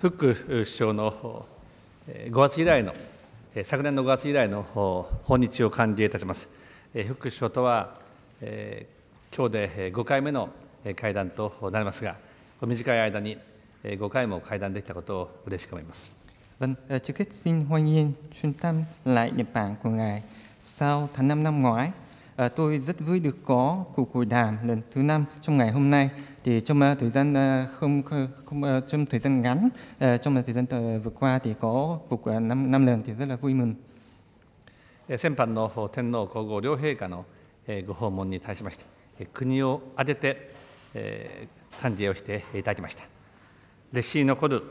フック首相の5月以来の、昨年の5月以来の訪日を歓迎いたします。フック首相とは、今日で5回目の会談となりますが、短い間に5回も会談できたことを嬉しく思います。Vâng, trước hết xin hoan nghênh c h u y n t m lại Nhật Bản của Ngài sau tháng 5 năm ngoái À, tôi rất vui được có cuộc hội đàm lần thứ năm trong ngày hôm nay. Thì trong uh, thời gian uh, không không uh, trong thời gian ngắn uh, trong thời gian uh, vừa qua thì có cuộc uh, năm năm lần thì rất là vui mừng. 先般の天皇皇后両陛下のご訪問に対しまして国を挙げて、えー、歓迎をしていただきました歴史に残る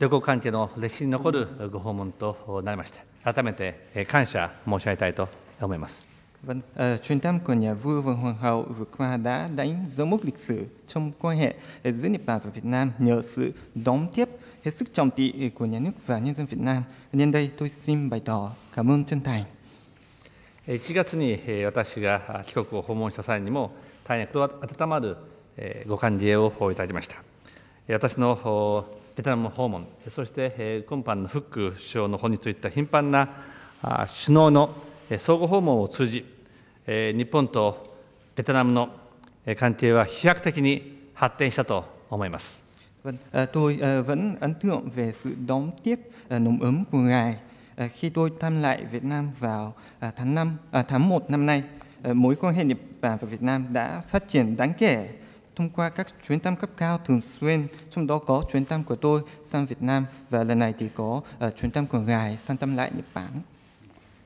旅行関係の歴史に残るご訪問となりました改めて感謝申し上げたいと思います Vâng, uh, chuyến thăm của nhà vua và hoàng hậu vừa qua đã đánh dấu mốc lịch sử trong quan hệ ờ, giữa Nhật Bản và Việt Nam nhờ sự đón tiếp hết sức trọng thị của nhà nước và nhân dân Việt Nam. Nhân đây, tôi xin bày tỏ cảm ơn chân thành. 1月に私が帰国を訪問した際にも大変温まるご歓迎をいただきました。私のベトナム訪問、そして今般のフック首相の訪日といった頻繁な首脳の ờ, à, 相互訪問を通じ、日本とベトナムの関係は飛躍的に発展したと思います。Vâng, à, tôi à, vẫn ấn tượng về sự đón tiếp à, nồng ấm của Ngài khi tôi thăm lại Việt Nam vào tháng 5, tháng 1 năm nay. Mối quan hệ Nhật Bản và Việt Nam đã phát triển đáng kể thông qua các chuyến thăm cấp cao thường xuyên, trong đó có chuyến thăm của tôi sang Việt Nam và lần này thì có chuyến thăm của Ngài sang thăm lại Nhật Bản.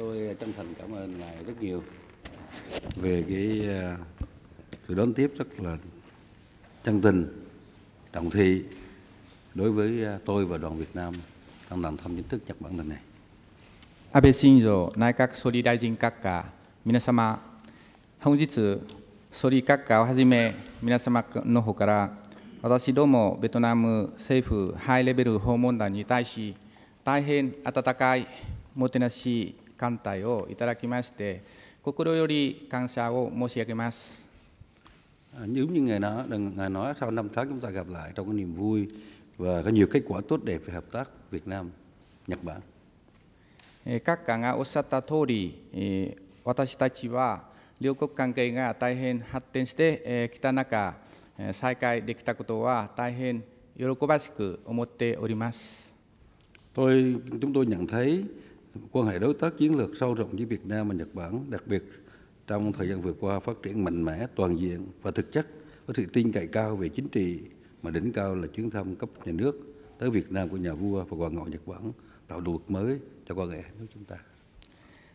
tôi chân thành cảm ơn ngài rất nhiều về cái à, sự đón tiếp rất là chân tình trọng thị đối với à, tôi và đoàn Việt Nam trong lần thăm chính thức Nhật Bản lần này. Abe Shinzo 内閣総理大臣閣下、皆様、本日総理閣下をはじめ皆様の方から私どもベトナム政府ハイレベル訪問団に対し大変温かいもてなし艦隊をいただきまして心より感謝を申し上げます。Giống à, như Ngài nói, Ngài nói sau năm tháng chúng ta gặp lại trong cái niềm vui và có nhiều kết quả tốt đẹp về hợp tác Việt Nam, Nhật Bản. Các 閣下がおっしゃった通り、私たちは両国関係が大変発展してきた中、再開できたことは大変喜ばしく思っております。Tôi chúng tôi nhận thấy quan hệ đối tác chiến lược sâu rộng giữa Việt Nam và Nhật Bản, đặc biệt trong thời gian vừa qua phát triển mạnh mẽ, toàn diện và thực chất có sự tin cậy cao về chính trị mà đỉnh cao là chuyến thăm cấp nhà nước tới Việt Nam của nhà vua và hoàng hậu Nhật Bản tạo động mới cho quan hệ nước chúng ta.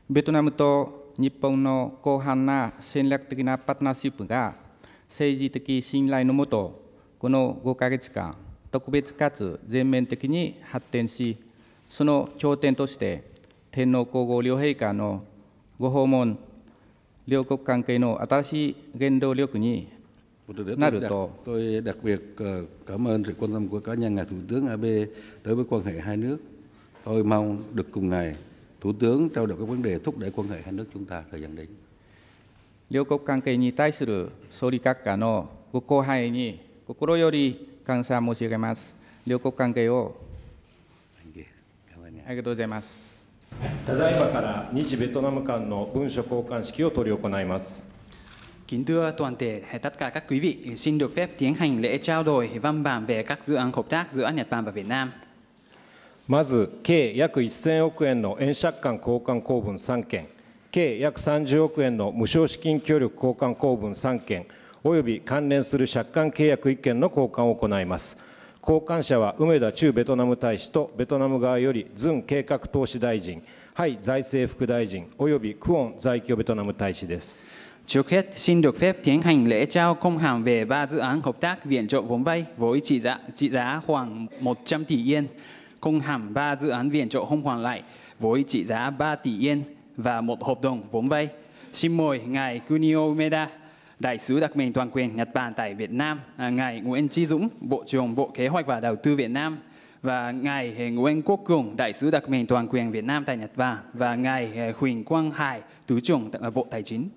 Việt Vietnam to Nippon no kohana senraku na partnership ga seiji teki shinrai no moto この5ヶ月間特別かつ全面的に発展しその頂点として天皇皇后両陛下のご訪問、両国関係の新しい原動力に Một được tôi, tôi đặc biệt ờ, cảm ơn sự quan tâm của cá nhân ngài Thủ tướng Abe đối với quan hệ hai nước. Tôi mong được cùng ngài Thủ tướng trao đổi các vấn đề thúc đẩy quan hệ hai nước chúng ta thời gian đến. 両国関係に対する総理閣下のご後輩に心より感謝申し上げます。両国関係をありがとうございます。ただいまから日ベトナム間の文書交換式を執り行います。Kính thưa toàn thể tất cả các quý vị, xin được phép tiến hành lễ trao đổi văn bản về các dự án hợp tác giữa Nhật Bản và Việt Nam. まず、計約1000億円の円借款交換公文3件、計約30億円の無償資金協力交換公文3件、および関連する借款契約1件の交換を行います。交換者は梅田駐ベトナム大使とベトナム側よりズン計画投資大臣、ハイ財政副大臣及びクオン在京ベトナム大使です。Trước hết, xin được phép tiến hành lễ trao công hàm về ba dự án hợp tác viện trợ vốn vay với trị giá, trị giá khoảng 100 tỷ yên, công hàm ba dự án viện trợ không hoàn lại với trị giá 3 tỷ yên và một hợp đồng vốn vay. Xin mời Ngài Kunio Umeda Đại sứ đặc mệnh toàn quyền Nhật Bản tại Việt Nam, à, Ngài Nguyễn Chi Dũng, Bộ trưởng Bộ Kế hoạch và Đầu tư Việt Nam, và Ngài à, Nguyễn Quốc Cường, Đại sứ đặc mệnh toàn quyền Việt Nam tại Nhật Bản, và Ngài à, Huỳnh Quang Hải, Thứ trưởng Bộ Tài chính.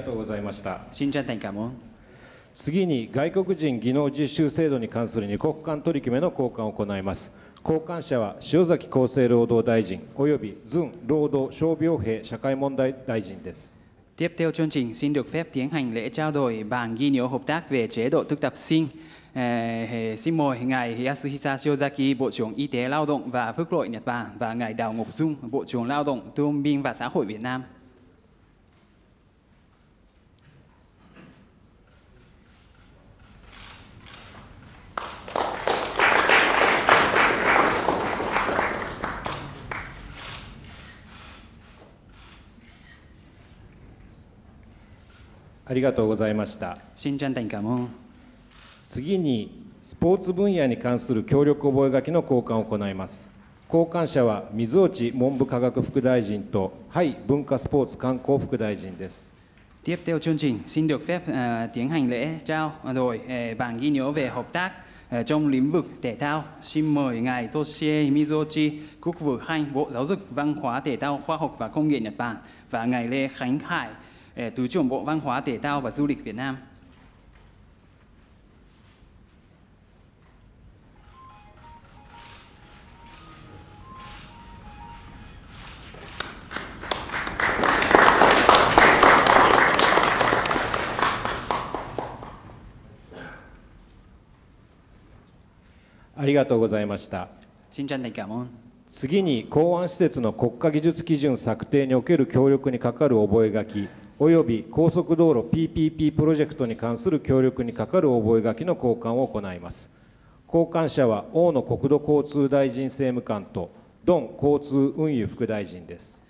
がとうございました。新ちゃん感も。次に外国人技能実習制度に関する2国間取り決めの交換を行います。交換者は塩崎厚生労働大臣及びズン労働傷病兵社会問題 đại 臣です。Tiếp theo chương trình xin được phép tiến hành lễ trao đổi bảng ghi nhớ hợp tác về chế độ thực tập sinh. Eh, xin mời ngài Yasuhisa Shiozaki, Bộ trưởng Y tế Lao động và Phúc lợi Nhật Bản và ngài Đào Ngọc Dung, Bộ trưởng Lao động, Thương binh và Xã hội Việt Nam. ありがとうございました。新ちゃん단가も。次にスポーツ分野に関する協力覚書の交換を行います。交換者は水内文部科学副大臣とはい文化スポーツ観光副大臣です。Tiếp theo chương trình xin được phép uh, tiến hành lễ trao đổi uh, bản ghi nhớ về hợp tác uh, trong lĩnh vực thể thao. Xin mời ngài Toshie Mizochi, Quốc vụ Khanh, Bộ Giáo dục, Văn hóa, Thể thao, Khoa học và Công nghệ Nhật Bản và ngài Lê Khánh Hải, thứ trưởng Bộ Văn hóa, Thể thao và Du lịch Việt Nam. ありがとうございました。次に港湾施設の国家技術基準策定における協力に係る覚書及び高速道路 PPP プロジェクトに関する協力にかかる覚書の交換を行います交換者は大野国土交通大臣政務官とドン交通運輸副大臣です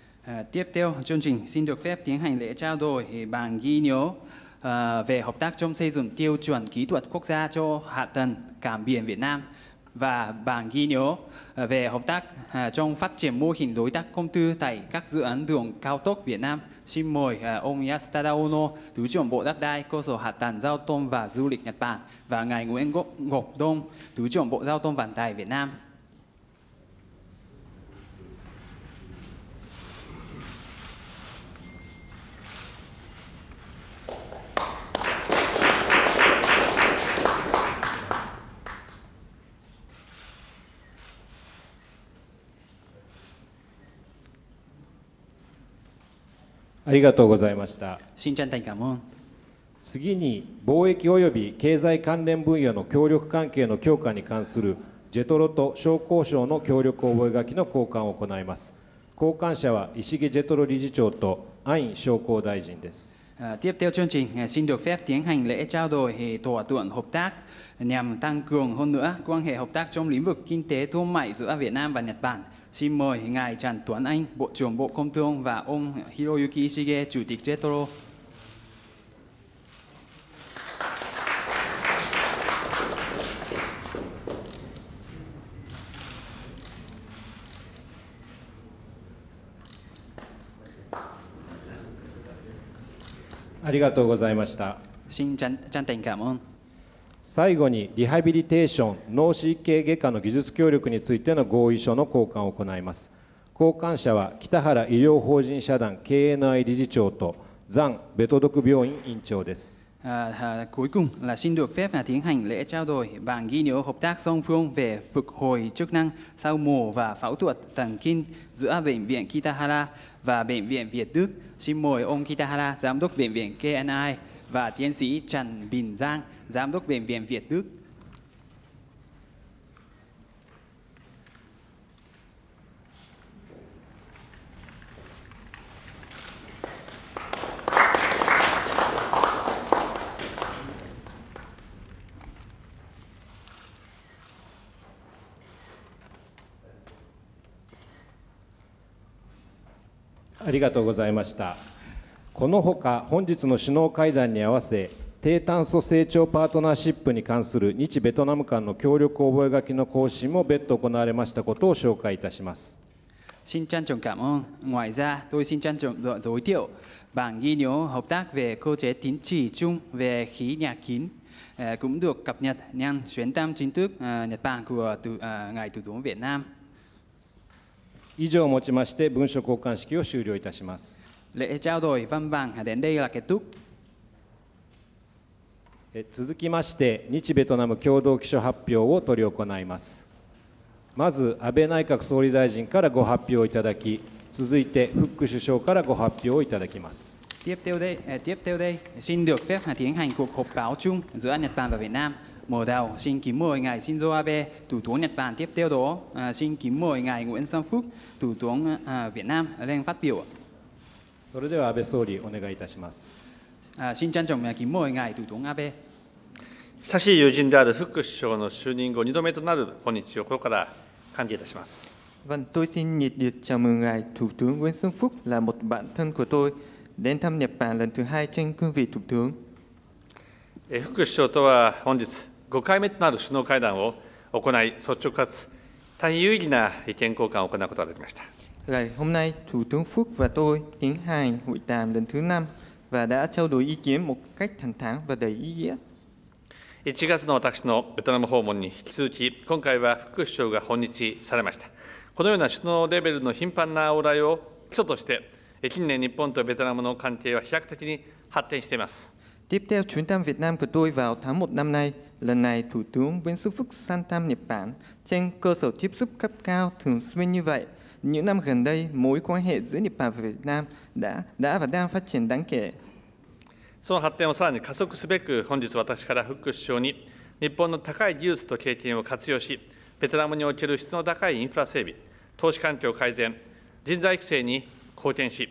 Tiếp theo chương trình xin được phép tiến hành lễ trao đổi bản ghi nhớ về hợp tác trong xây dựng tiêu chuẩn kỹ thuật quốc gia cho hạ tầng cảng biển Việt Nam và bản ghi nhớ à, về hợp tác à, trong phát triển mô hình đối tác công tư tại các dự án đường cao tốc Việt Nam. Xin mời à, ông Yasutada Ono, Thứ trưởng Bộ Đất đai, Cơ sở Hạ tầng Giao thông và Du lịch Nhật Bản và ngài Nguyễn Ngọc Đông, Thứ trưởng Bộ Giao thông Vận tải Việt Nam ありがとうございました。新ちゃん大会も。次に貿易及び経済関連分野の協力関係の強化に関するジェトロと商工省の協力覚書の交換を行います。交換者は石毛ジェトロ理事長とアイン商工大臣です。Tiếp theo chương trình xin được phép tiến hành lễ trao đổi thỏa thuận hợp tác nhằm tăng cường hơn nữa quan hệ hợp tác trong lĩnh vực kinh tế thương mại giữa Việt Nam và Nhật Bản Xin mời Ngài Trần Tuấn Anh, Bộ trưởng Bộ Công Thương và ông Hiroyuki Ishige, Chủ tịch JETRO. Xin chân cảm ơn. 最後にリハビリテーション脳神経外科の技術協力についての合意書の交換を行います交換者は北原医療法人社団 KNI 理事長と Giang, à, cuối cùng là xin được phép là tiến hành lễ trao đổi bản ghi nhớ hợp tác song phương về phục hồi chức năng sau mổ và phẫu thuật thần kinh giữa Bệnh viện Kitahara và Bệnh viện Việt Đức. Xin mời ông Kitahara, Giám đốc Bệnh viện KNI, và tiến sĩ Trần Bình Giang, Giám đốc Bệnh viện Việt Đức. ありがとうございました。このほか本日の首脳会談に合わせ低炭素成長パートナーシップに関する日ベトナム間の協力覚書の更新も別途行われましたことを紹介いたします。Xin trân trọng cảm ơn. Ngoài ra, tôi xin trân trọng giới thiệu bản ghi nhớ hợp tác về cơ chế tín chỉ chung về khí nhà kín cũng được cập nhật nhân chuyến thăm chính thức Nhật Bản của ngài Thủ tướng Việt Nam. 以上をもちまして文書交換式を終了いたします。lễ trao đổi văn bản đến đây là kết thúc. 続きまして、日ベトナム共同記書発表を取り行います。まず、安倍内閣総理大臣からご発表いただき、続いて、フック首相からご発表いただきます。Tiếp theo đây, eh, tiếp theo đây xin được phép tiến hành cuộc họp báo chung giữa Nhật Bản và Việt Nam. Mở đầu xin kính mời ngài Shinzo Abe, Thủ tướng Nhật Bản tiếp theo đó, eh, xin kính mời ngài Nguyễn Xuân Phúc, Thủ tướng eh, Việt Nam lên phát biểu. それでは安倍総理お願いいたします。あ、新ちゃんちょんやきもえがいとどん安倍。親しい友人である副首相の就任後2度目となる今日を心から歓迎いたします。Vâng, tôi xin nhiệt liệt chào mừng ngài Thủ tướng Nguyễn Xuân Phúc là một bạn thân của tôi đến thăm Nhật Bản lần thứ hai trên cương vị thủ tướng. 副首相とは本日5回目となる首脳会談を行い、率直かつ大変有意義な意見交換を行うことができました。Ngày hôm nay, Thủ tướng Phúc và tôi tiến hành hội đàm lần thứ năm và đã trao đổi ý kiến một cách thẳng thắn và đầy ý nghĩa. 1月の私のベトナム訪問に引き続き、今回は副首相が訪日されました。このような首脳レベルの頻繁な往来を基礎として、近年日本とベトナムの関係は飛躍的に発展しています。Tiếp theo chuyến thăm Việt Nam của tôi vào tháng 1 năm nay, lần này Thủ tướng Nguyễn Xuân Phúc sang thăm Nhật Bản trên cơ sở tiếp xúc cấp cao thường xuyên như vậy – Những năm gần đây, mối quan hệ giữa Nhật Bản và Việt Nam đã, đã và đang phát triển đáng kể. その発展をさらに加速すべく、本日私からフ首相に、日本の高い技術と経験を活用し、ベトナムにおける質の高いインフラ整備、投資環境改善、人材育成に貢献し、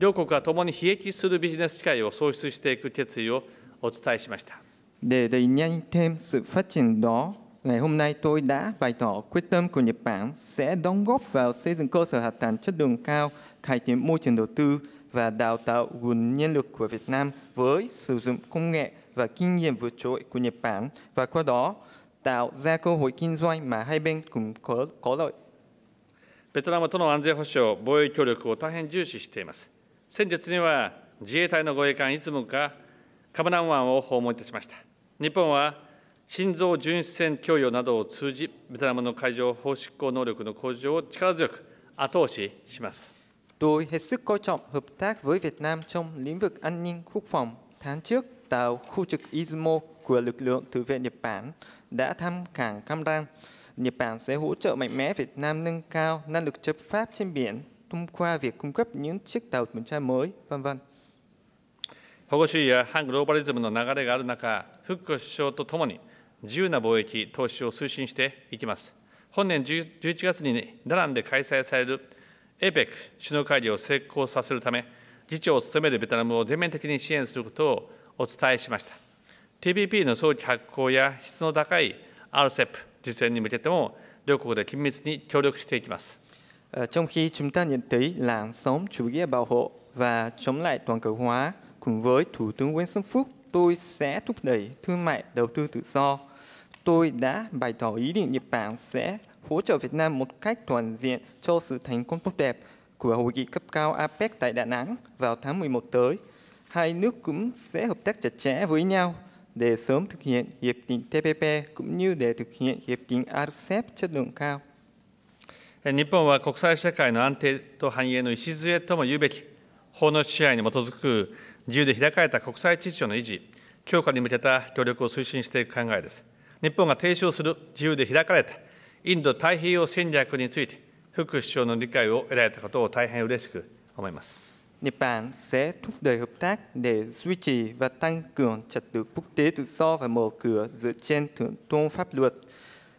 両国が共に悲劇するビジネス機会を創出していく決意をお伝えしました。で、で、ファチンド。ngày hôm nay tôi đã bày tỏ quyết tâm của Nhật Bản sẽ đóng góp vào xây dựng cơ sở hạ tầng chất lượng cao, cải thiện môi trường đầu tư và đào tạo nguồn nhân lực của Việt Nam với sử dụng công nghệ và kinh nghiệm vượt trội của Nhật Bản và qua đó tạo ra cơ hội kinh doanh mà hai bên cùng có, có lợi. ベトナムとの安全保障、防衛協力を大変重視しています。先日には自衛隊の護衛艦いつもか、カムナン湾を訪問いたしました。日本は心臓巡視船供与などを通じ、ベトナムの海上法執行能力の向上を力強く後押しします。Tôi hết sức coi trọng hợp tác với Việt Nam trong lĩnh vực an ninh quốc phòng. Tháng trước, tàu khu trực Izumo của lực lượng Thứ vệ Nhật Bản đã thăm cảng Cam Ranh. Nhật Bản sẽ hỗ trợ mạnh mẽ Việt Nam nâng cao năng lực chấp pháp trên biển thông qua việc cung cấp những chiếc tàu tuần tra mới, vân vân. 保護主義や反グローバリズムの流れがある中、フック首相とともに自由な貿易、投資を推進していきます。本年11月にダナンで開催される APEC 首脳会議を成功させるため、議長を務めるベトナムを全面的に支援することをお伝えしました。TPP の早期発効や質の高い RCEP 実践に向けても、両国で緊密に協力していきます。Trong khi chúng ta nhận thấy làn sóng chủ nghĩa bảo hộ và chống lại toàn cầu hóa cùng với Thủ tướng Nguyễn Xuân Phúc tôi sẽ thúc đẩy thương mại đầu tư tự do. Tôi đã bày tỏ ý định Nhật Bản sẽ hỗ trợ Việt Nam một cách toàn diện cho sự thành công tốt đẹp của hội nghị cấp cao APEC tại Đà Nẵng vào tháng 11 tới. Hai nước cũng sẽ hợp tác chặt chẽ với nhau để sớm thực hiện hiệp định TPP cũng như để thực hiện hiệp định RCEP chất lượng cao. 日本は国際社会の安定と繁栄の礎とも言うべき法の支配に基づく自由で開かれた国際秩序の維持、強化に向けた協力を推進していく考えです。日本が提唱する自由で開かれたインド太平洋戦略について、副首相の理解を得られたことを大変嬉しく思います。Nhật Bản sẽ thúc đẩy hợp tác để duy trì và tăng cường trật tự quốc tế tự do và mở cửa dựa trên thượng tôn pháp luật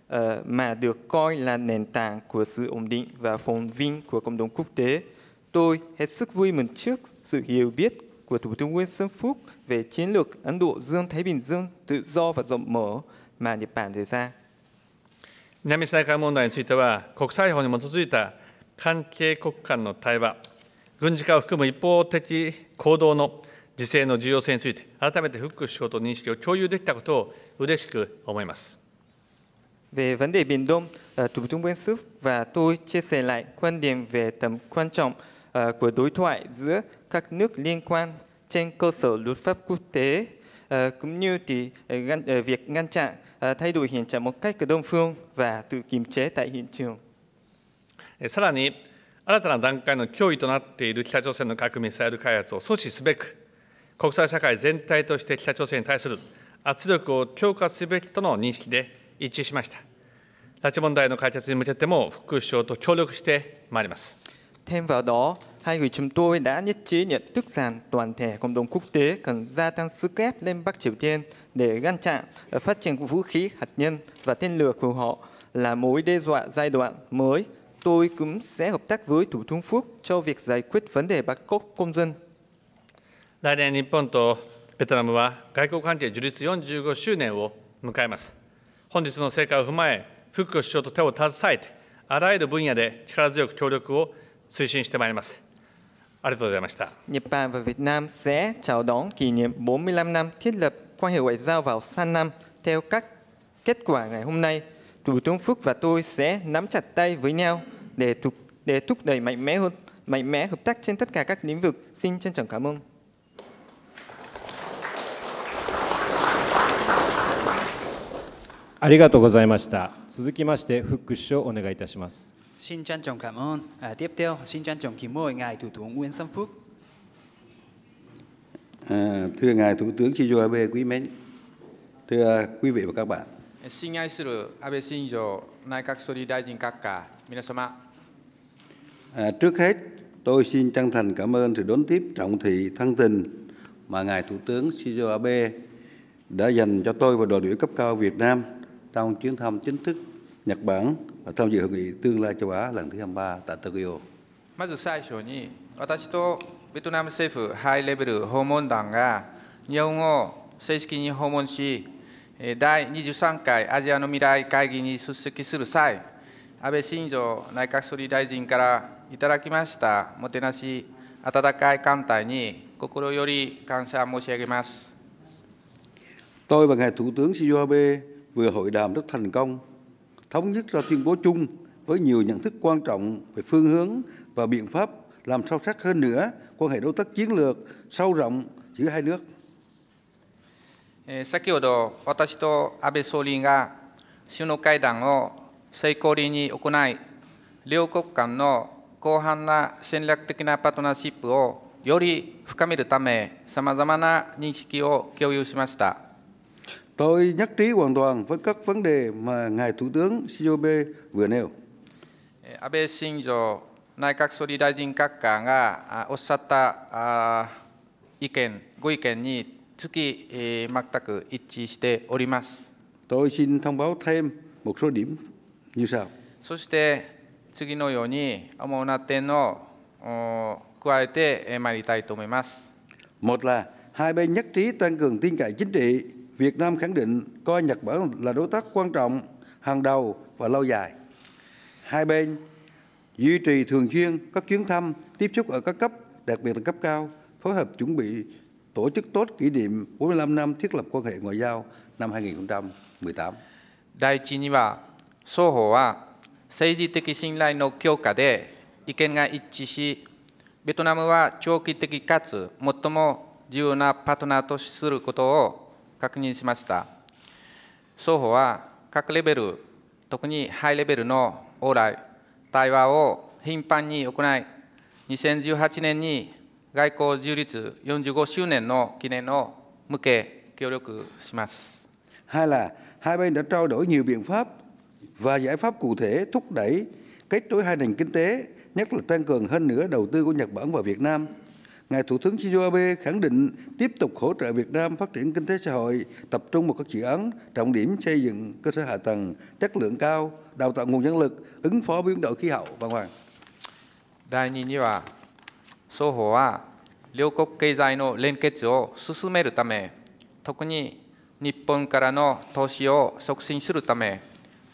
ờ, mà được coi là nền tảng của sự ổn định và phồn vinh của cộng đồng quốc tế. Tôi hết sức vui mừng trước sự hiểu biết của Thủ tướng Nguyễn Xuân Phúc về chiến lược Ấn Độ Dương-Thái Bình Dương tự do và rộng mở mà Nhật Bản đề ra. 南シナ海問題については、国際法に基づいた関係国間の対話、軍事化を含む一方的行動の自制の重要性について、改めてフック首相と認識を共有できたことを嬉しく思います。Về vấn đề Biển Đông, ờ, Thủ tướng Nguyễn Xuân và tôi chia sẻ lại quan điểm về tầm quan trọng uh, của đối thoại giữa các nước liên quan trên cơ sở luật pháp quốc tế uh, cũng như thì ờ, ngăn, việc ngăn chặn thay đổi hiện trạng một cách đơn phương và tự kiềm chế tại hiện trường. さらに新たな段階の脅威となっている北朝鮮の核・ミサイル開発を阻止すべく、国際社会全体として北朝鮮に対する圧力を強化すべきとの認識で一致しました。拉致問題の解決に向けても、副首相と協力してまいります。Thêm vào đó, hai người chúng tôi đã nhất trí nhận thức rằng toàn thể cộng đồng quốc tế cần gia tăng sức ép lên Bắc Triều Tiên để ngăn chặn ờ, phát triển vũ khí hạt nhân và tên lửa của họ là mối đe dọa giai đoạn mới. Tôi cũng sẽ hợp tác với Thủ tướng Phúc cho việc giải quyết vấn đề bắc Bangkok công dân. Nhật Bản Việt Nam và quan 来年日本とベトナムは外交関係樹立45周年を迎えます。本日の成果を踏まえ、福子首相と手を携えて、あらゆる分野で力強く協力を推進してまいります。ありがとうございました。Nhật Bản và v i ệ 45 năm thiết lập theo các kết quả ngày hôm nay. Thủ tướng Phúc và tôi sẽ nắm chặt tay với nhau để thúc, để thúc đẩy mạnh mẽ hơn mạnh mẽ hợp tác trên tất cả các lĩnh vực. Xin trân trọng cảm ơn. ありがとうございました。続きまして、フ首相お願いいたします。Xin trân trọng cảm ơn. À, tiếp theo, xin trân trọng kính mời Ngài Thủ tướng Nguyễn Xuân Phúc. À, thưa Ngài Thủ tướng Shinzo Abe quý mến, thưa quý vị và các bạn. À, xin ai sư Abe Shinzo, Nai các Sori Đại Jin các cả, Minasama. À, trước hết, tôi xin chân thành cảm ơn sự đón tiếp trọng thị thân tình mà Ngài Thủ tướng Shinzo Abe đã dành cho tôi và đoàn đại biểu cấp cao Việt Nam trong chuyến thăm chính thức Nhật Bản và tham dự hội nghị tương lai châu Á lần thứ 23 tại Tokyo. まず最初に私とベトナム政府ハイレベル訪問団が日本を正式に訪問し第23回アジアの未来会議に出席する際安倍晋三内閣総理大臣からいただきましたもてなし温かい艦隊に心より感謝申し上げます。Tôi và ngài Thủ tướng Shinzo Abe vừa hội đàm rất thành công thống nhất ra tuyên bố chung với nhiều nhận thức quan trọng về phương hướng và biện pháp làm sâu sắc hơn nữa quan hệ đối tác chiến lược sâu rộng giữa hai nước. 先ほど私と安倍総理が首脳会談を成功裏に行い、両国間の広範な戦略的なパートナーシップをより深めるため、さまざまな認識を共有しました。Tôi nhất trí hoàn toàn với các vấn đề mà Ngài Thủ tướng Shinzo vừa nêu. Abe à, à, Shinzo Tôi xin thông báo thêm một số điểm như sau. そして次のように主な点を加えてまいりたいと思います。Một là hai bên nhất trí tăng cường tin cậy chính trị Việt Nam khẳng định coi Nhật Bản là đối tác quan trọng, hàng đầu và lâu dài. Hai bên duy trì thường xuyên các chuyến thăm, tiếp xúc ở các cấp, đặc biệt là cấp cao, phối hợp chuẩn bị tổ chức tốt kỷ niệm 45 năm thiết lập quan hệ ngoại giao năm 2018. Đại chỉ には、双方は政治的信頼の強化で意見が一致し、ベトナムは長期的かつ最も重要なパートナーとすることを確認しました双方は各レベル特にハイレベルの往来対話を頻繁に行い2018年に外交樹立45周年の記念を向け協力します。hai là hai bên đã trao đổi nhiều biện pháp và giải pháp cụ thể thúc đẩy kết nối hai nền kinh tế, nhất là tăng cường hơn nữa đầu tư của Nhật Bản và Việt Nam ngài thủ tướng shinzo abe khẳng định tiếp tục hỗ trợ việt nam phát triển kinh tế xã hội tập trung vào các dự án trọng điểm xây dựng cơ sở hạ tầng chất lượng cao đào tạo nguồn nhân lực ứng phó biến đổi khí hậu văn hoàng 第2には双方は両国経済の連結を進めるため特に日本からの投資を促進するため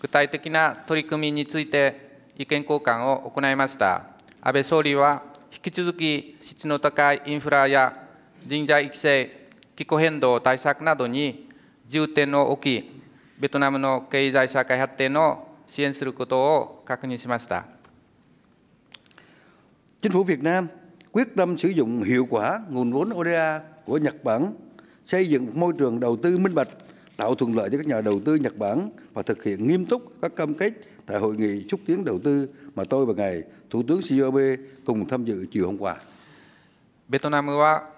具体的な取り組みについて意見交換を行いました安倍総理は引き続き質の高いインフラや人材育成、気候変動対策などに重点を置き、ベトナムの経済社会発展を支援することを確認しました。Chính phủ Việt Nam quyết tâm sử dụng hiệu quả nguồn vốn ODA của Nhật Bản, xây dựng môi trường đầu tư minh bạch, tạo thuận lợi cho các nhà đầu tư Nhật Bản và thực hiện nghiêm túc các cam kết tại hội nghị xúc tiến đầu tư mà tôi và ngài Thủ tướng Shinzo Abe cùng tham dự chiều hôm qua. ベトナムは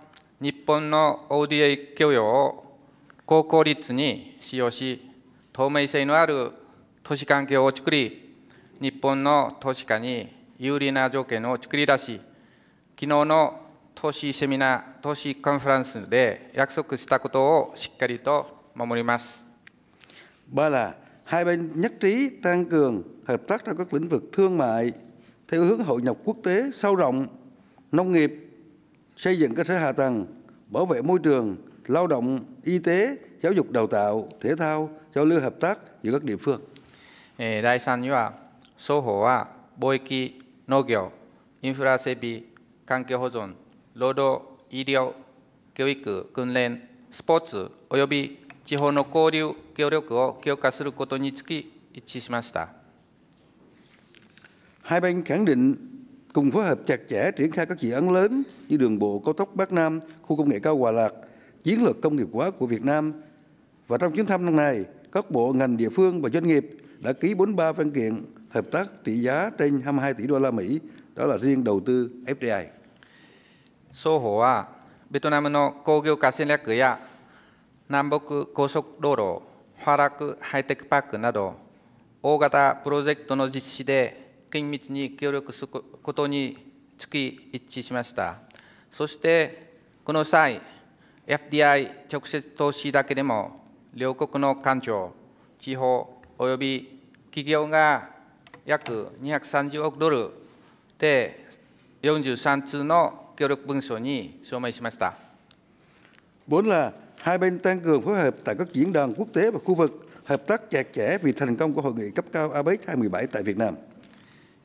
日本の ODA 許容を高効率に使用し、透明性のある都市環境を作り、日本の都市化に有利な条件を作り出し、昨日の都市セミナー、都市カンフランスで約束したことをしっかりと守ります。ba là hai bên nhất trí tăng cường hợp tác trong các lĩnh vực thương mại, theo hướng hội nhập quốc tế sâu rộng nông nghiệp xây dựng cơ sở hạ tầng bảo vệ môi trường lao động y tế giáo dục đào tạo thể thao giao lưu hợp tác giữa các địa phương 第3には双方は貿易農業インフラ整備環境保存労働医療教育訓練スポーツおよび地方の交流協力を強化することにつき一致しました。hai bên khẳng định cùng phối hợp chặt chẽ triển khai các dự án lớn như đường bộ cao tốc Bắc Nam, khu công nghệ cao Hòa Lạc, chiến lược công nghiệp hóa của Việt Nam. Và trong chuyến thăm lần này, các bộ ngành địa phương và doanh nghiệp đã ký 43 văn kiện hợp tác trị giá trên 22 tỷ đô la Mỹ, đó là riêng đầu tư FDI. Sô hổ à, Việt Nam no kogyo kasenryaku ya Namboku kosokudoro, Haraku High Tech Park など大型プロジェクトの実施で緊密に協力することにつき一致しました。そして、この際、FDI 直接投資だけでも、両国の官庁、地方及び企業が約230億ドルで43通の協力文書に証明しました。4là hai bên tăng cường phối hợp tại các diễn đàn quốc tế và khu vực, hợp tác chặt chẽ vì thành công của hội nghị cấp cao APEC 27 tại Việt Nam.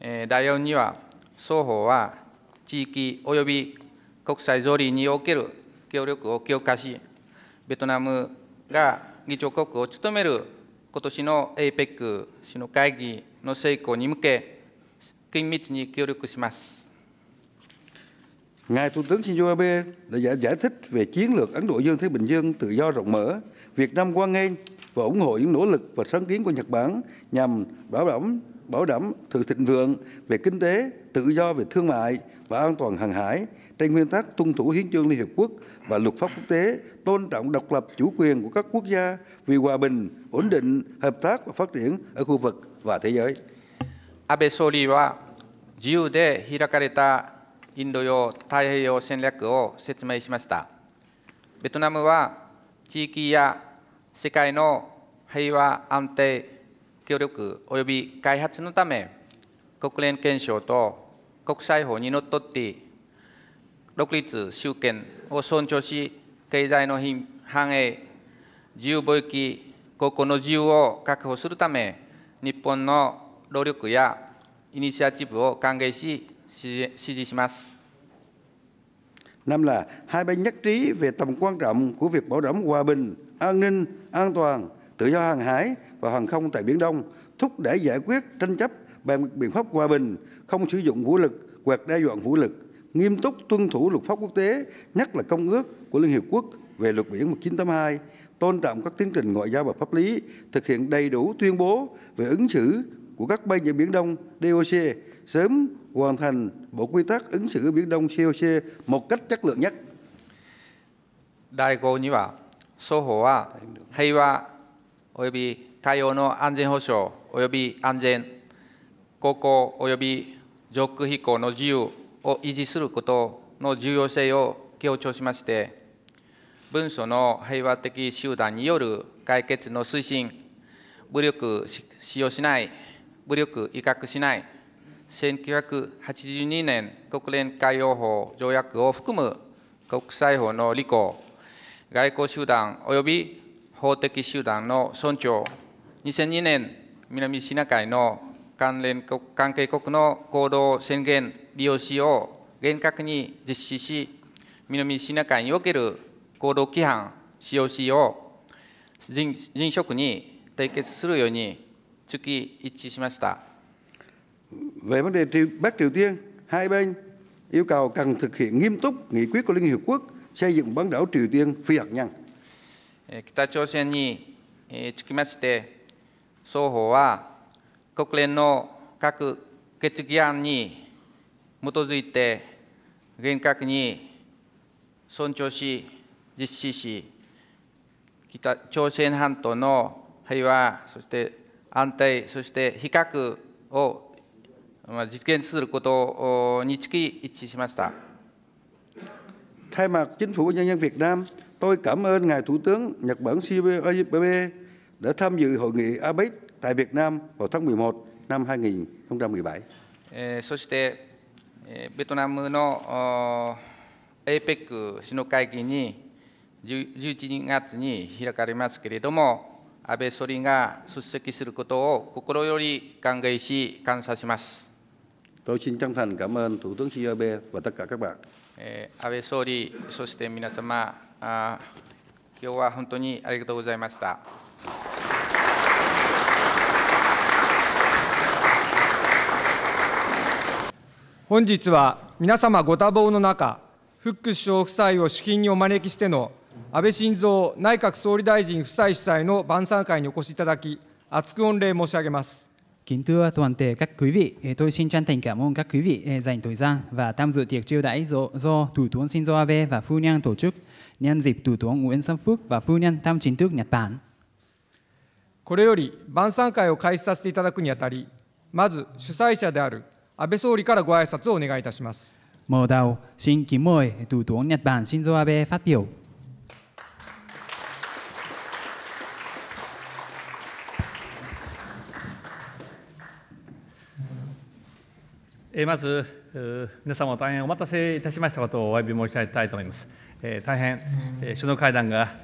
第4には、双方は地域及び国際条理における協力を強化し、ベトナムが議長国を務める今年の APEC 首脳会議の成功に向け、緊密に協力します。Ngài Thủ tướng Shinzo Abe đã giải, giải thích về chiến lược Ấn Độ Dương-Thái Bình Dương tự do rộng mở. Việt Nam quan ngay và ủng hộ những nỗ lực và sáng kiến của Nhật Bản nhằm bảo đảm bảo đảm sự thịnh vượng về kinh tế tự do về thương mại và an toàn hàng hải trên nguyên tắc tuân thủ hiến chương Liên Hiệp Quốc và luật pháp quốc tế tôn trọng độc lập chủ quyền của các quốc gia vì hòa bình ổn định hợp tác và phát triển ở khu vực và thế giới 安倍総理は自由で開かれたインド洋太平洋戦略を説明しましたベトナムは地域や世界の平和安定協力及び開発のため国連憲章と国際法にのっとって独立主権を尊重し経済の繁栄自由貿易航行の自由を確保するため日本の労力やイニシアチブを歓迎し支持します。Năm là hai bên nhất trí về tầm quan trọng của việc bảo đảm hòa bình, an ninh, an toàn, tự do hàng hải và hàng không tại Biển Đông, thúc đẩy giải quyết tranh chấp bằng biện pháp hòa bình, không sử dụng vũ lực hoặc đe dọa vũ lực, nghiêm túc tuân thủ luật pháp quốc tế, nhất là Công ước của Liên Hiệp Quốc về luật biển 1982, tôn trọng các tiến trình ngoại giao và pháp lý, thực hiện đầy đủ tuyên bố về ứng xử của các bên ở Biển Đông DOC, sớm hoàn thành bộ quy tắc ứng xử ở Biển Đông COC một cách chất lượng nhất. Đại như vậy, số 第5には双方は平和及び海洋の安全保障及び安全、航行及び上空飛行の自由を維持することの重要性を強調しまして、文書の平和的集団による解決の推進、武力使用しない、武力威嚇しない、1982年国連海洋法条約を含む国際法の履行、外交集団及び法的集団の尊重、2002年南シナ海の関連国関係国の行動宣言 DOC を厳格に実施し南シナ海における行動規範 COC を迅速に締結するように突き一致しました。Về vấn đề Bắc Triều Tiên, hai bên yêu cầu cần thực hiện nghiêm túc nghị quyết của Liên Hiệp Quốc xây dựng bán đảo Triều Tiên phi hạt nhân. 北朝鮮につきまして双方は国連の各決議案に基づいて厳格に尊重し実施し北朝鮮半島の平和そして安定そして比較を実現することにつき一致しました。台湾政府の人民 Việt n a đã tham dự hội nghị APEC tại Việt Nam vào tháng 11 năm 2017. そしてベトナムの APEC 首脳会議に11月に開かれますけれども、安倍総理が出席することを心より歓迎し、感謝します。Tôi xin chân thành cảm ơn Thủ tướng Shinzo và tất cả các bạn. 安倍総理、そして皆様、今日は本当にありがとうございました。本日は皆様ご多忙の中、フック首相夫妻を主賓にお招きしての安倍晋三内閣総理大臣夫妻主催の晩餐会にお越しいただき、厚く御礼申し上げます。これより晩餐会を開始させていただくにあたり、まず主催者である安倍総理からご挨拶をお願いいたします。Mở đầu, xin まず、皆様、大変お待たせいたしましたことをお詫び申し上げたいと思います。大変、首脳会談が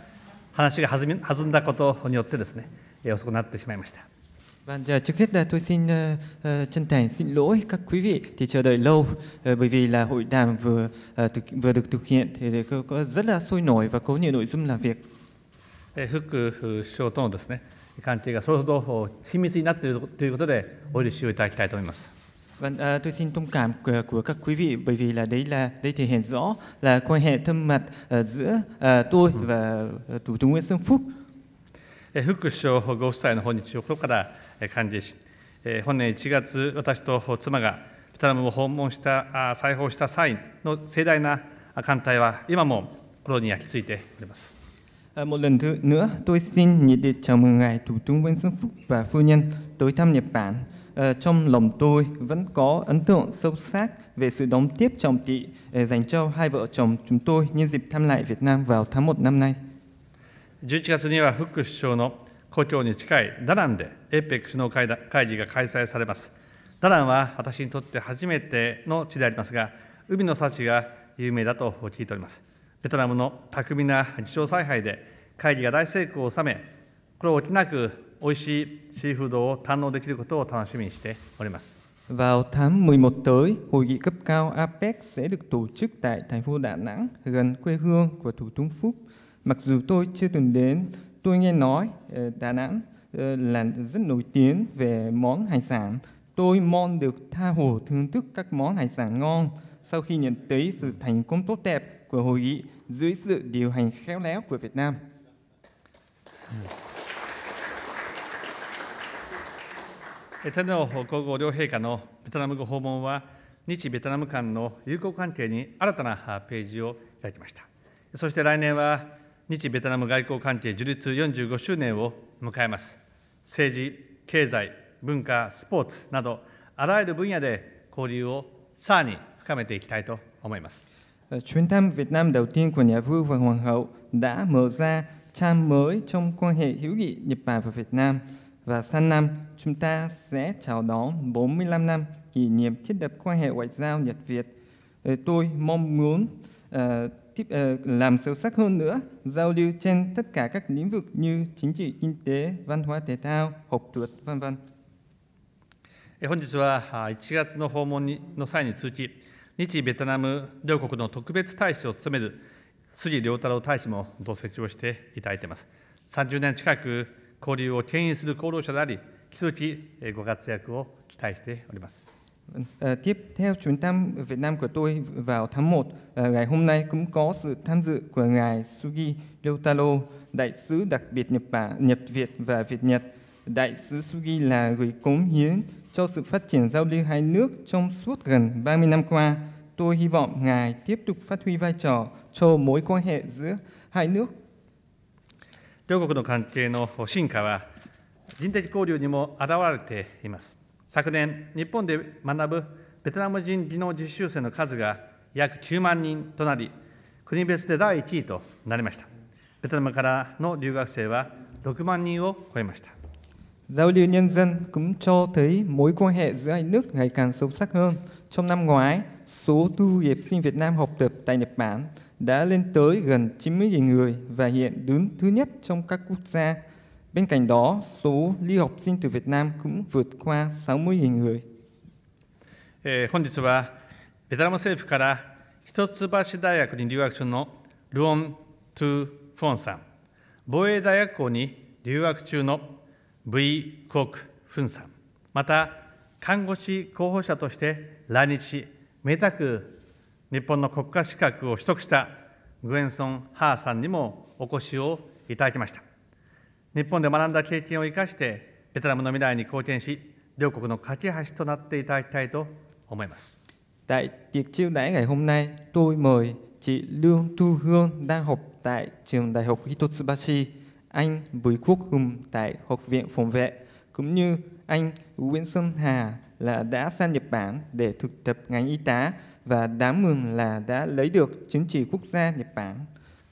話が弾んだことによってですね、遅くなってしまいました。Vâng, trước hết là ờ, tôi xin uh, chân thành xin lỗi các quý vị thì chờ đợi lâu uh, bởi vì là hội đàm vừa uh, thực, vừa được thực hiện thì có rất là sôi nổi và có nhiều nội dung làm việc. 副首相とのですね関係がそれほど親密になっているということでお許しをいただきたいと思います。Vâng, uh, tôi xin thông cảm của, của các quý vị bởi vì là đấy là đây thể hiện rõ là quan hệ thân mật uh, giữa uh, tôi và uh, Thủ tướng Nguyễn Xuân Phúc. 副首相ご夫妻の訪日を心から感じし、本年1月、私と妻がベトナムを訪問した、再訪した際の盛大な艦隊は、今も心に焼き付いております。Một lần thứ nữa, tôi xin nhiệt liệt chào mừng Ngài Thủ tướng Nguyễn Xuân Phúc và Phu Nhân tới thăm Nhật Bản. Trong lòng tôi vẫn có ấn tượng sâu sắc về sự đón tiếp trọng thị dành cho hai vợ chồng chúng tôi nhân dịp thăm lại Việt Nam vào tháng 1 năm nay. 11月にはフック首相の故郷に近いダナンで APEC 首脳会議が開催されます。ダナンは私にとって初めての地でありますが、海の幸が有名だと聞いております。ベトナムの巧みな自称采配で会議が大成功を収め、これを起きなく美味しいシーフードを堪能できることを楽しみにしております。Vào tháng 11 tới, hội nghị cấp cao APEC sẽ được tổ chức tại thành phố Đà Nẵng, gần quê hương của Thủ tướng Phúc Mặc dù tôi chưa từng đến, tôi nghe nói ờ, Đà Nẵng ờ, là rất nổi tiếng về món hải sản. Tôi mong được tha hồ thưởng thức các món hải sản ngon sau khi nhận thấy sự thành công tốt đẹp của hội nghị dưới sự điều hành khéo léo của Việt Nam. 天皇皇后両陛下のベトナムご訪問は日ベトナム間の友好関係に新たなページを開きましたそして来年は日ベトナム外交関係樹立45周年を迎えます。政治、経済、文化、スポーツなど、あらゆる分野で交流をさらに深めていきたいと思います。Chuyến thăm Việt Nam đầu tiên của nhà vua và hoàng hậu đã mở ra trang mới trong quan hệ hữu nghị Nhật Bản và Việt Nam và sang năm chúng ta sẽ chào đón 45 năm kỷ niệm thiết lập quan hệ ngoại giao Nhật Việt. Tôi mong muốn uh, tiếp, uh, làm sâu sắc hơn nữa giao lưu trên tất cả các lĩnh vực như chính trị, kinh tế, văn hóa thể thao, học thuật, vân vân. 本日は1月の訪問にの際に続き、日ベトナム両国の特別大使を務める杉良太郎大使も同席をしていただいています。30年近く交流を牽引する功労者であり、引き続きご活躍を期待しております。À, tiếp theo chuyến thăm Việt Nam của tôi vào tháng 1 à, ờ, ngày hôm nay cũng có sự tham dự của ngài Sugi Ryotaro, đại sứ đặc biệt Nhật Bản, Nhật Việt và Việt Nhật. Đại sứ Sugi là người cống hiến cho sự phát triển giao lưu hai nước trong suốt gần 30 năm qua. Tôi hy vọng ngài tiếp tục phát huy vai trò cho mối quan hệ giữa hai nước. 両国の関係の進化は人的交流にも現れています。昨年、日本で学ぶベトナム人技能実習生の数が約9万人となり、国別で第1位となりました。ベトナムからの留学生は6万人を超えました。Giao lưu nhân dân cũng cho thấy mối quan hệ giữa hai nước ngày càng sâu sắc hơn. Trong năm ngoái, số du nghiệp sinh Việt Nam học tập tại Nhật Bản đã lên tới gần 90.000 người và hiện đứng thứ nhất trong các quốc gia Bên cạnh đó, số lưu học sinh từ Việt Nam cũng vượt qua 60.000 người. え本日はベトナム政府から一橋大学に留学中のルオン・トゥ・フォンさん、防衛大学校に留学中のイ・コーク・フンさん、また看護師候補者として来日し、めたく日本の国家資格を取得したグエンソン・ハーさんにもお越しをいただきました。日本で学んだ経験を生かしてベトナムの未来に貢献し両国の架け橋となっていただきたいと思います。Tại tiệc chiêu đãi ngày hôm nay, tôi mời chị Lương Thu Hương đang học tại trường Đại học Hitotsubashi, anh Bùi Quốc Hùng tại Học viện Phòng vệ, cũng như anh Nguyễn Xuân Hà là đã sang Nhật Bản để thực tập ngành y tá và đáng mừng là đã lấy được chứng chỉ quốc gia Nhật Bản.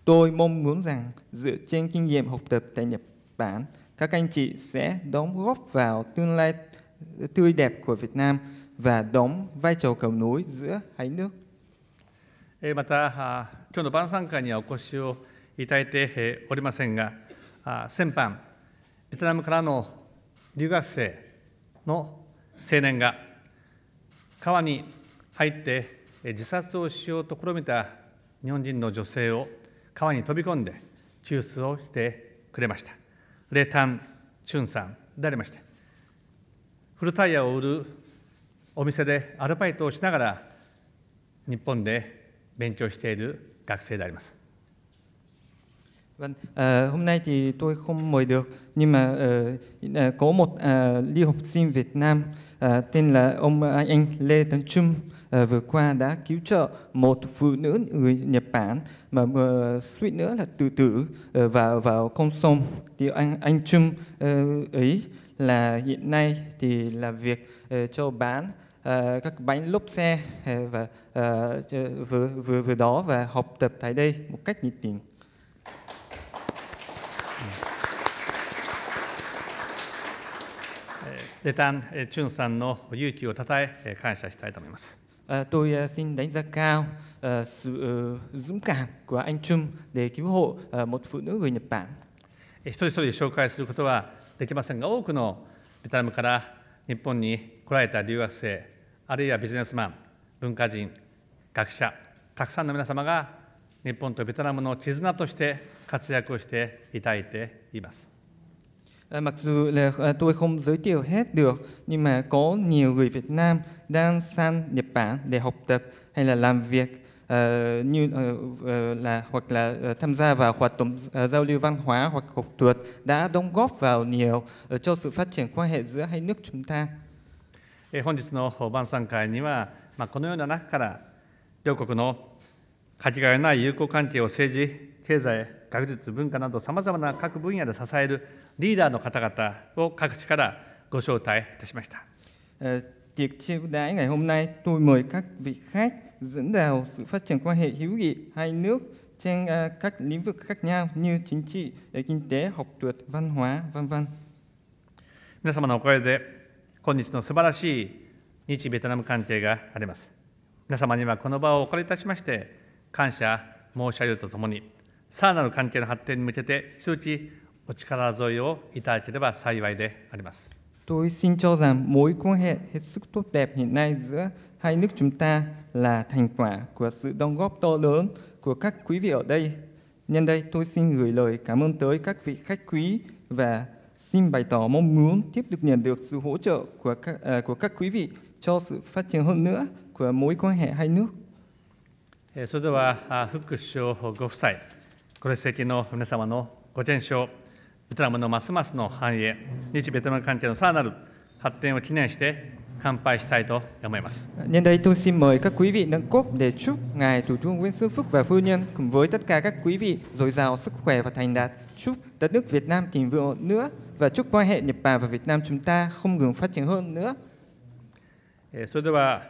Tôi mong muốn rằng dựa trên kinh nghiệm học tập tại Nhật Bản, các anh chị sẽ đóng góp vào tương lai tươi đẹp của Việt Nam và đóng vai trò cầu nối giữa hai nước. また、今日の晩餐会にはお越しをいただいておりませんが、先般、ベトナムからの留学生の青年が川に入って自殺をしようと試みた日本人の女性を川に飛び込んで救出をしてくれました。レタン・チュンさんでありまして古タイヤを売るお店でアルバイトをしながら日本で勉強している学生であります Vâng, à, hôm nay thì tôi không mời được nhưng mà à, có một à, lưu học sinh Việt Nam à, tên là ông anh Lê Tấn Trung à, vừa qua đã cứu trợ một phụ nữ người Nhật Bản mà, mà suýt nữa là tự tử vào vào con sông thì anh anh Trung à, ấy là hiện nay thì là việc à, cho bán Uh, các bánh lốp xe và uh, vừa vừa vừa đó và học tập tại đây một cách nhiệt tình. レタン・チュンさんの勇気をたたえ、感謝したいと思います。tôi xin đánh giá cao sự dũng cảm của anh u n g để cứu hộ một phụ nữ người Nhật Bản. 一人一人紹介することはできませんが、多くのベトナムから日本に来られた留学生、あるいはビジネスマン、文化人、学者、たくさんの皆様が日本とベトナムの絆として活躍をしていただいています。Ờ, mặc dù là ờ, tôi không giới thiệu hết được nhưng mà có nhiều người Việt Nam đang sang Nhật Bản để học tập hay là làm việc à, như à, là hoặc là à, tham gia vào hoạt động à, giao lưu văn hóa hoặc học thuật đã đóng góp vào nhiều à, cho sự phát triển quan hệ giữa hai nước chúng ta. 本日の晩餐会には、まあ、このような中から両国のかけがえない友好関係を政治、経済、学術、文化などさまざまな各分野で支えるリーダーの方々を各地からご招待いたしました。Tiệc chiêu đãi ngày hôm nay, tôi mời các vị khách dẫn vào sự phát triển quan hệ hữu nghị hai nước trên uh, các lĩnh vực khác nhau như chính trị, kinh tế, học thuật, văn hóa, vân vân. 皆様のおかげで、今日の素晴らしい日ベトナム関係があります。皆様にはこの場をお借りいたしまして、感謝申し上げるとともに、さらなる関係の発展に向けて、周きお力添えをいただければ幸いであります。Tôi xin cho rằng mối quan hệ hết sức tốt đẹp hiện nay giữa hai nước chúng ta là thành quả của sự đóng góp to lớn của các quý vị ở đây. Nhân đây, tôi xin gửi lời cảm ơn tới các vị khách quý và xin bày tỏ mong muốn tiếp tục nhận được sự hỗ trợ của các, à, của các quý vị cho sự phát triển hơn nữa của mối quan hệ hai nước. それでは副首相ご夫妻、ご列席の皆様のご健勝、ベトナムのますますの繁栄、日ベトナム関係のさらなる発展を記念して、乾杯したいと思います。Nhân đây tôi xin mời các quý vị nâng cốc để chúc Ngài Thủ tướng Nguyễn Xuân Phúc và Phu Nhân cùng với tất cả các quý vị dồi dào sức khỏe và thành đạt. Chúc đất nước Việt Nam thịnh vượng nữa và chúc quan hệ Nhật Bản và Việt Nam chúng ta không ngừng phát triển hơn nữa. それでは、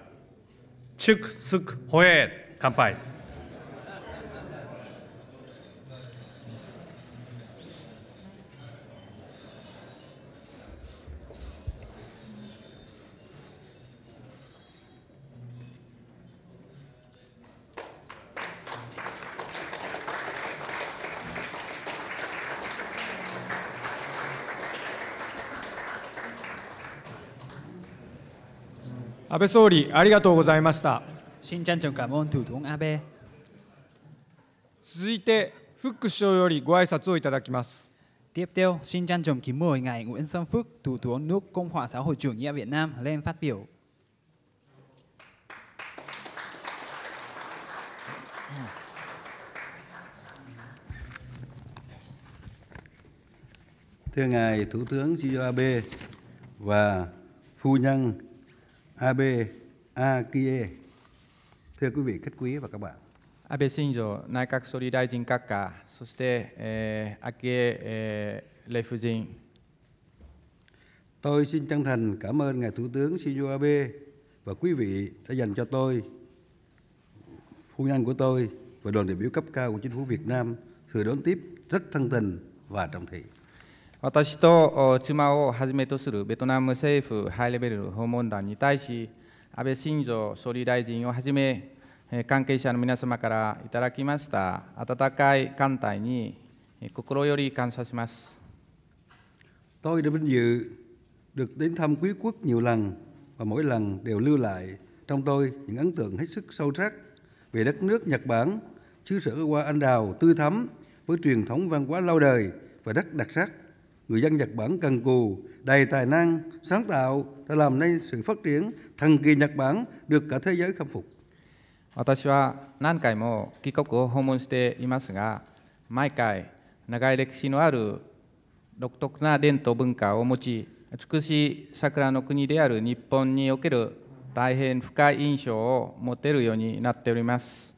祝福保衛乾杯安倍総理ありがとうございました。xin trân trọng cảm ơn Thủ tướng Abe. Tiếp theo, xin trân trọng kính mời Ngài Nguyễn Xuân Phúc, Thủ tướng nước Cộng hòa xã hội chủ nghĩa Việt Nam lên phát biểu. Thưa Ngài Thủ tướng Shinzo Abe và Phu nhân Abe Akie, Thưa quý vị, khách quý và các bạn. Abe Shinzo, 内閣総理大臣閣下、そして、えー、昭恵、えー、レ夫人。Tôi xin chân thành cảm ơn Ngài Thủ tướng Shinzo Abe và quý vị đã dành cho tôi, phu nhân của tôi và đoàn đại biểu cấp cao của chính phủ Việt Nam sự đón tiếp rất thân tình và trọng thị. 私と妻をはじめとするベトナム政府ハイレベル訪問団に対し、安倍晋三総理大臣をはじめ、関係者の皆様からいただきました温かい艦隊に心より感謝します。Tôi đã vinh dự được đến thăm quý quốc nhiều lần và mỗi lần đều lưu lại trong tôi những ấn tượng hết sức sâu sắc về đất nước Nhật Bản, xứ sở qua anh đào tươi thắm với truyền thống văn hóa lâu đời và đất đặc sắc. người dân Nhật Bản cần cù, đầy tài năng, sáng tạo đã làm nên sự phát triển thần kỳ Nhật Bản được cả thế giới khâm phục. 私は何回も帰国を訪問していますが、毎回長い歴史のある独特な伝統文化を持ち、美しい桜の国である日本における大変深い印象を持てるようになっております。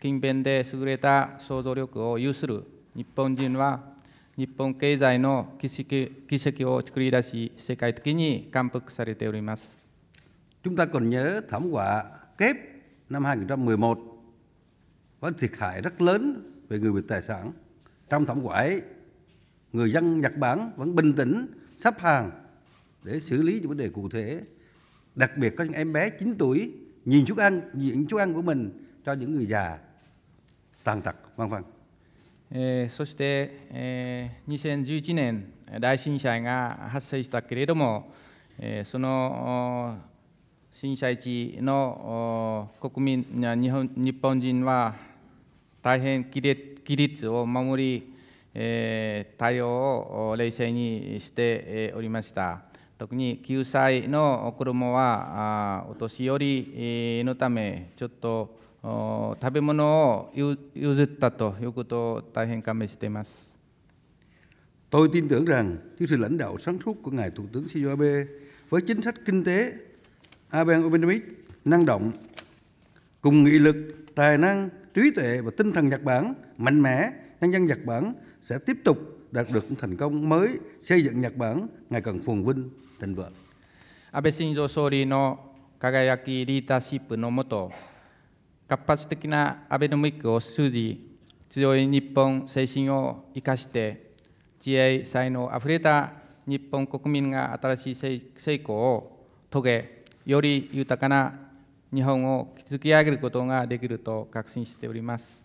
勤勉で優れた想像力を有する日本人は Chúng ta còn nhớ thảm họa kép năm 2011 với thiệt hại rất lớn về người và tài sản. Trong thảm họa ấy, người dân Nhật Bản vẫn bình tĩnh sắp hàng để xử lý những vấn đề cụ thể. Đặc biệt có những em bé 9 tuổi nhìn chút ăn, diện chút ăn của mình cho những người già tàn tật vân vân. えー、そして、えー、2011年大震災が発生したけれども、えー、その震災地の国民日本日本人は大変規律を守り、えー、対応を冷静にしておりました。特に9歳の子どもはお年寄りのためちょっと食べ物を譲ったということを大変感銘しています。Tôi tin tưởng rằng dưới sự lãnh đạo sáng suốt của ngài Thủ tướng Shinzo Abe với chính sách kinh tế Abe Obamemic năng động cùng nghị lực, tài năng, trí tuệ và tinh thần Nhật Bản mạnh mẽ, nhân dân Nhật Bản sẽ tiếp tục đạt được những thành công mới xây dựng Nhật Bản ngày càng phồn vinh, thịnh vượng. Abe Shinzo 総理の輝きリーダーシップのもと活発的なアベノミックを通じ強い日本精神を生かして自衛才能あふれた日本国民が新しい成功を遂げより豊かな日本を築き上げることができると確信しております。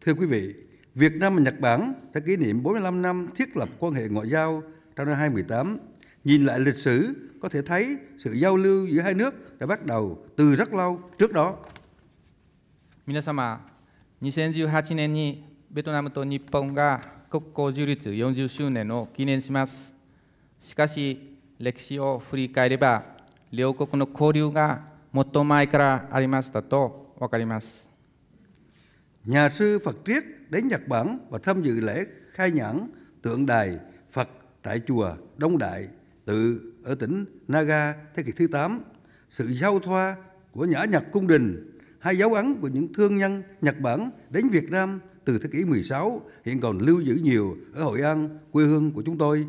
Thưa quý vị, Việt Nam và Nhật Bản đã kỷ niệm 45 năm thiết lập quan hệ ngoại giao trong năm 2018. Nhìn lại lịch sử, có thể thấy sự giao lưu giữa hai nước đã bắt đầu từ rất lâu trước đó. 皆様、2018年にベトナムと日本が国交樹立40周年を記念します。しかし、歴史を振り返れば、両国の交流がもっと前からありましたとわかります。Nhà sư Phật Triết đến Nhật Bản và tham dự lễ khai nhãn tượng đài Phật tại chùa Đông Đại tự ở tỉnh Naga thế kỷ thứ 8, sự giao thoa của nhã nhạc cung đình hay dấu ấn của những thương nhân Nhật Bản đến Việt Nam từ thế kỷ 16 hiện còn lưu giữ nhiều ở Hội An, quê hương của chúng tôi.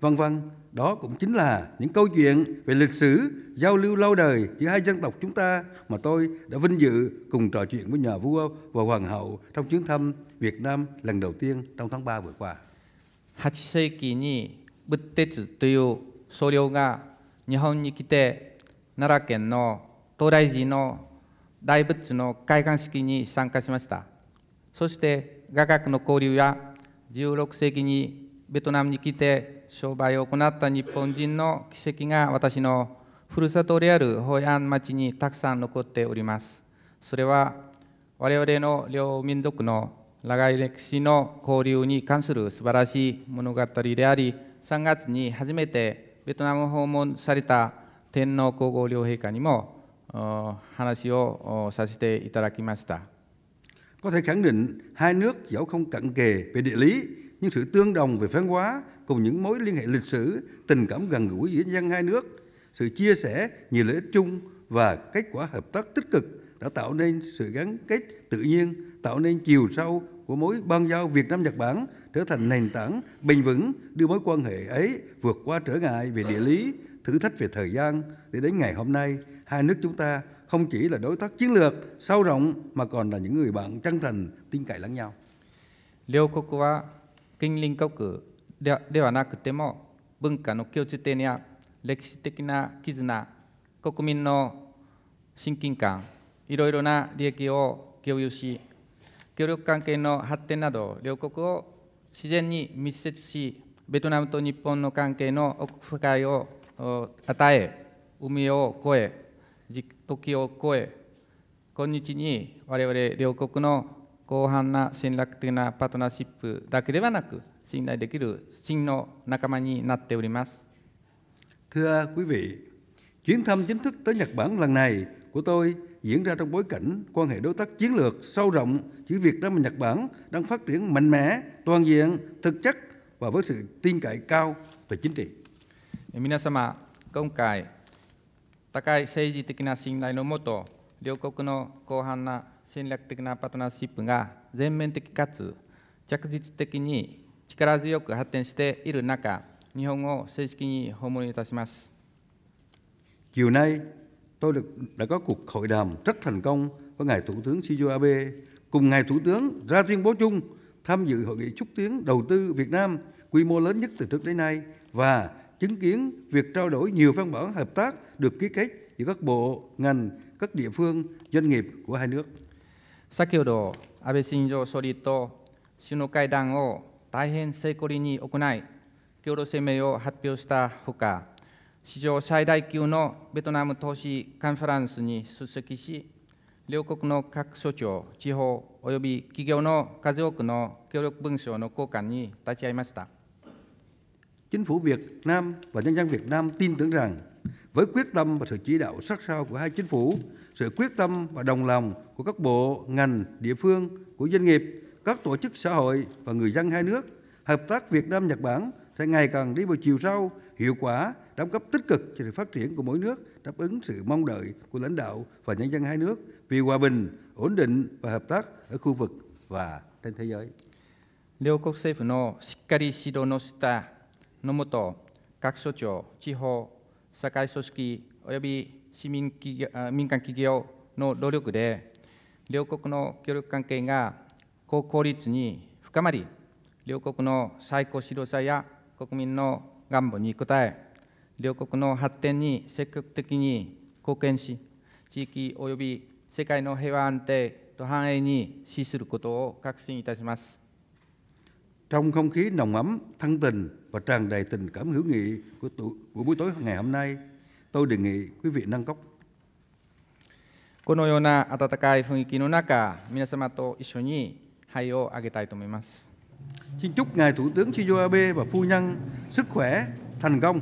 Vân vân, đó cũng chính là những câu chuyện về lịch sử giao lưu lâu đời giữa hai dân tộc chúng ta mà tôi đã vinh dự cùng trò chuyện với nhà vua và hoàng hậu trong chuyến thăm Việt Nam lần đầu tiên trong tháng 3 vừa qua. 8世紀に仏鉄という僧侶が日本に来て奈良県の東大寺の大仏の開館式に参加しましたそして雅楽の交流や16世紀にベトナムに来て商売を行った日本人の奇跡が私のふるさとである保安町にたくさん残っておりますそれは我々の両民族の長い歴史の交流に関する素晴らしい物語であり3月に初めてベトナム訪問された天皇皇后両陛下にも話をさせていただきました。Có ờ, ờ, thể khẳng định hai nước dẫu không cận kề về địa lý nhưng sự tương đồng về văn hóa cùng những mối liên hệ lịch sử, tình cảm gần gũi giữa dân hai nước, sự chia sẻ nhiều lợi ích chung và kết quả hợp tác tích cực đã tạo nên sự gắn kết tự nhiên, tạo nên chiều sâu của mối ban giao Việt Nam Nhật Bản trở thành nền tảng bền vững đưa mối quan hệ ấy vượt qua trở ngại về địa lý, thử thách về thời gian để đến ngày hôm nay hai nước chúng ta không chỉ là đối tác chiến lược sâu rộng mà còn là những người bạn chân thành tin cậy lẫn nhau. kinh linh cao 両国は近隣国ではではなくても文化の共通点や歴史的な絆、国民の親近感、いろいろな利益を共有し、協力関係の発展など両国を自然に密接し、ベトナムと日本の関係の奥深いを与え、海を越え、時を越え、今日に我々両国の広範な戦略的なパートナーシップだけではなく、信頼できる真の仲間になっております。Thưa quý vị, chuyến thăm chính thức tới Nhật Bản lần này của tôi diễn ra trong bối cảnh quan hệ đối tác chiến lược sâu rộng giữa Việt Nam và Nhật Bản đang phát triển mạnh mẽ, toàn diện, thực chất và với sự tin cậy cao về chính trị. Minasama, 今回、高い政治的な信頼のもと、両国の広範な戦略的なパートナーシップが全面的かつ着実的に力強く発展している中、日本を正式に訪問いたします。Chiều nay, tôi được, đã có cuộc hội đàm rất thành công với Ngài Thủ tướng Shinzo Abe cùng Ngài Thủ tướng ra tuyên bố chung tham dự hội nghị xúc tiến đầu tư Việt Nam quy mô lớn nhất từ trước đến nay và chứng kiến việc trao đổi nhiều văn bản hợp tác được ký kết giữa các bộ, ngành, các địa phương, doanh nghiệp của hai nước. 先ほど安倍晋三総理と首脳会談を大変成功裏に行い、共同声明を発表したほか、史上最大級のベトナム投資カンファランスに出席し、両国の各省庁、地方および企業の数多くの協力文書の交換に立ち会いました。Chính phủ Việt Nam và nhân dân Việt Nam tin tưởng rằng với quyết tâm và sự chỉ đạo sát sao của hai chính phủ, sự quyết tâm và đồng lòng của các bộ, ngành, địa phương, của doanh nghiệp, các tổ chức xã hội và người dân hai nước, hợp tác Việt Nam Nhật Bản sẽ ngày càng đi vào chiều sâu, hiệu quả đóng góp tích cực cho sự phát triển của mỗi nước, đáp ứng sự mong đợi của lãnh đạo và nhân dân hai nước vì hòa bình, ổn định và hợp tác ở khu vực và trên thế giới. 両国政府のしっかり指導の下のもと、各省庁、地方、社会組織及び市民企業民間企業の努力で、両国の協力関係が高効率に深まり、両国の最高指導者や国民の願望に応え、両国の発展に積極的に貢献し、地域及び世界の平和安定と繁栄に資することを確信いたします。Trong không khí nồng ấm, thân tình và tràn đầy tình cảm hữu nghị của, tụ, của buổi tối ngày hôm nay, tôi đề nghị quý vị nâng cốc. このような温かい雰囲気の中、皆様と一緒に杯をあげたいと思います。Xin chúc Ngài Thủ tướng Shinzo Abe và phu nhân sức khỏe, thành công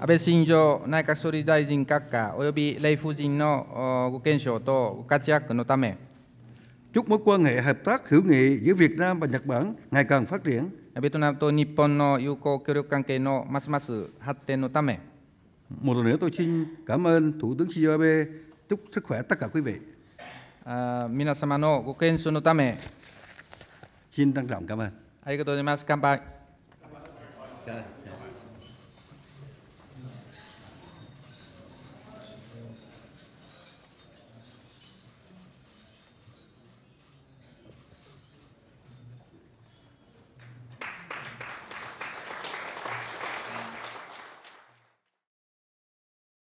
安倍晋三内閣総理大臣閣下及び来夫人のご健勝とご活躍のため chúc mối quan hệ hợp tác hữu nghị giữa Việt Nam và Nhật Bản ngày càng phát triển. Việt Nam và Nhật Bản no yuko kyoryoku kanke no masumasu hatten no tame. Một lần nữa tôi xin cảm ơn Thủ tướng Shinzo Abe. Chúc sức khỏe tất cả quý vị. Uh, minasama no go kensho no tame. Xin trân trọng cảm ơn. Arigatou gozaimasu. Kanpai. Kanpai.